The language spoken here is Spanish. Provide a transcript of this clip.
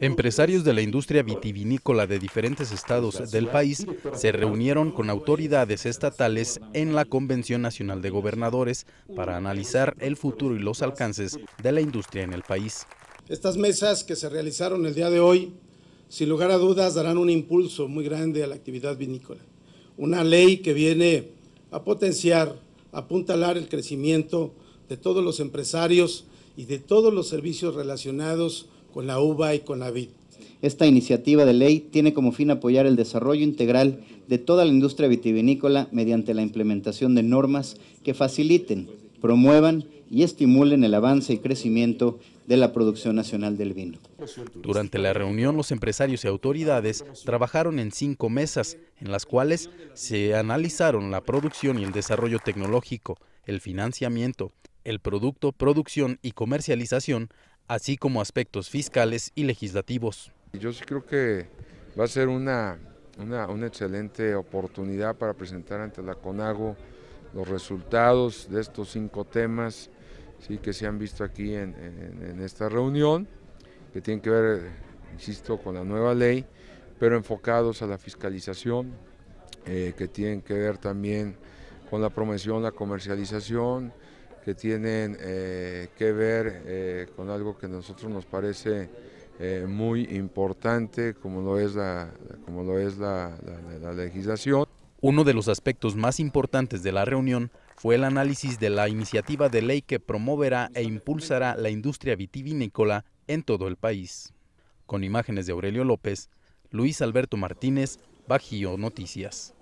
Empresarios de la industria vitivinícola de diferentes estados del país se reunieron con autoridades estatales en la Convención Nacional de Gobernadores para analizar el futuro y los alcances de la industria en el país. Estas mesas que se realizaron el día de hoy, sin lugar a dudas, darán un impulso muy grande a la actividad vinícola. Una ley que viene a potenciar, a apuntalar el crecimiento de todos los empresarios y de todos los servicios relacionados con la uva y con la vid. Esta iniciativa de ley tiene como fin apoyar el desarrollo integral de toda la industria vitivinícola mediante la implementación de normas que faciliten, promuevan y estimulen el avance y crecimiento de la producción nacional del vino. Durante la reunión, los empresarios y autoridades trabajaron en cinco mesas, en las cuales se analizaron la producción y el desarrollo tecnológico, el financiamiento, el producto, producción y comercialización, así como aspectos fiscales y legislativos. Yo sí creo que va a ser una, excelente oportunidad para presentar ante la CONAGO los resultados de estos cinco temas ¿sí? que se han visto aquí en, esta reunión, que tienen que ver, insisto, con la nueva ley, pero enfocados a la fiscalización, eh, que tienen que ver también con la promoción, la comercialización, que tienen eh, que ver eh, con algo que a nosotros nos parece eh, muy importante, como lo es, la, como lo es la, la legislación. Uno de los aspectos más importantes de la reunión fue el análisis de la iniciativa de ley que promoverá e impulsará la industria vitivinícola en todo el país. Con imágenes de Aurelio López, Luis Alberto Martínez, Bajío Noticias.